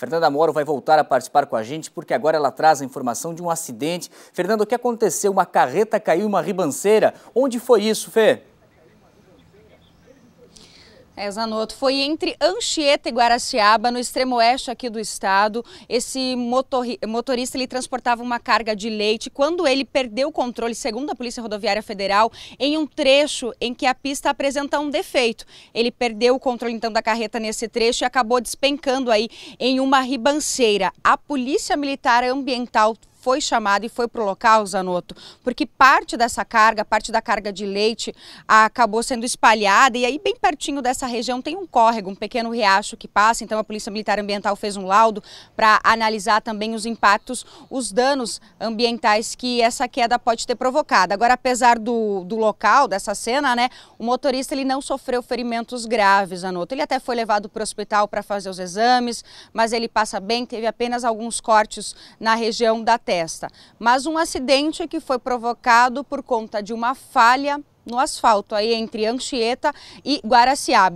Fernanda Moro vai voltar a participar com a gente porque agora ela traz a informação de um acidente. Fernanda, o que aconteceu? Uma carreta caiu em uma ribanceira. Onde foi isso, Fê? É, Zanotto, foi entre Anchieta e Guaraciaba, no extremo oeste aqui do estado. Esse motorista ele transportava uma carga de leite. Quando ele perdeu o controle, segundo a Polícia Rodoviária Federal, em um trecho em que a pista apresenta um defeito. Ele perdeu o controle então da carreta nesse trecho e acabou despencando aí em uma ribanceira. A Polícia Militar Ambiental foi chamado e foi para o local, Zanotto, porque parte dessa carga, parte da carga de leite, acabou sendo espalhada. E aí, bem pertinho dessa região, tem um córrego, um pequeno riacho que passa. Então, a Polícia Militar Ambiental fez um laudo para analisar também os impactos, os danos ambientais que essa queda pode ter provocado. Agora, apesar do, do local, dessa cena, né, o motorista ele não sofreu ferimentos graves, Zanotto. Ele até foi levado para o hospital para fazer os exames, mas ele passa bem, teve apenas alguns cortes na região da terra testa, mas um acidente que foi provocado por conta de uma falha no asfalto aí entre Anchieta e Guaraciaba.